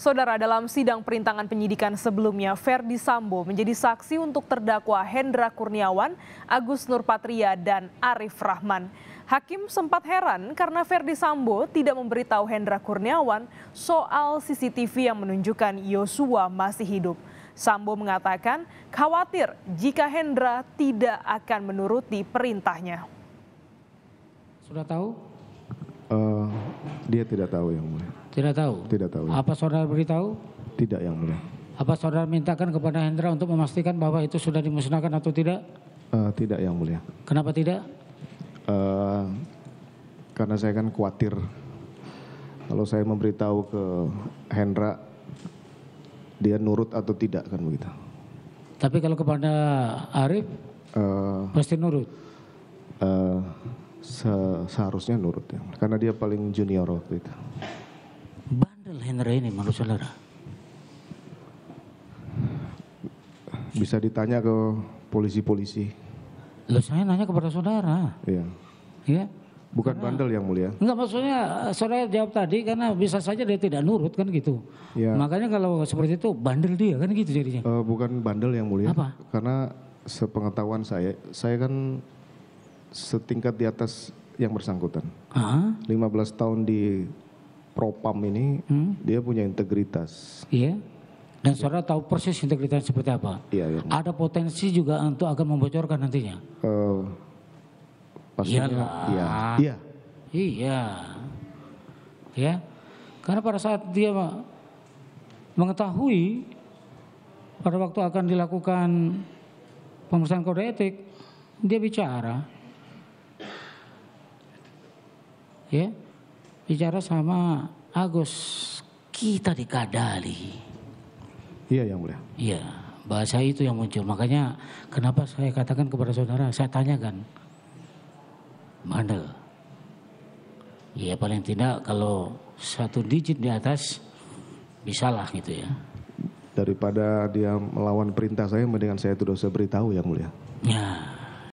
Saudara dalam sidang perintangan penyidikan sebelumnya, Verdi Sambo menjadi saksi untuk terdakwa Hendra Kurniawan, Agus Nurpatria, dan Arif Rahman. Hakim sempat heran karena Verdi Sambo tidak memberitahu Hendra Kurniawan soal CCTV yang menunjukkan Yosua masih hidup. Sambo mengatakan khawatir jika Hendra tidak akan menuruti perintahnya. Sudah tahu Eh, dia tidak tahu yang mulia. Tidak tahu. Tidak tahu. Apa saudara beritahu? Tidak yang mulia. Apa saudara mintakan kepada Hendra untuk memastikan bahwa itu sudah dimusnahkan atau tidak? Uh, tidak yang mulia. Kenapa tidak? Uh, karena saya kan khawatir kalau saya memberitahu ke Hendra dia nurut atau tidak kan begitu. Tapi kalau kepada Arif uh, pasti nurut. Uh, Se seharusnya nurut ya, karena dia paling junior waktu itu. Bandel Henry ini malu saudara. Bisa ditanya ke polisi-polisi. Loh saya nanya kepada saudara. Iya. Iya. Bukan karena, bandel yang mulia. Enggak maksudnya eh, saudara jawab tadi karena bisa saja dia tidak nurut kan gitu. Iya. Makanya kalau seperti itu bandel dia kan gitu jadinya. Uh, bukan bandel yang mulia. Apa? Karena sepengetahuan saya, saya kan setingkat di atas yang bersangkutan. Aha. 15 tahun di Propam ini hmm? dia punya integritas. Iya. Dan saudara tahu persis integritas seperti apa. Iya. Ya. Ada potensi juga untuk akan membocorkan nantinya. Uh, pastinya. Iya. Iya. Iya. Ya. Karena pada saat dia mengetahui pada waktu akan dilakukan pemeriksaan kode etik, dia bicara ya bicara sama Agus kita dikadali. Iya yang mulia. Iya bahasa itu yang muncul makanya kenapa saya katakan kepada saudara saya tanyakan mana Iya paling tidak kalau satu digit di atas bisalah gitu ya daripada dia melawan perintah saya mendingan saya itu dosa beritahu yang mulia ya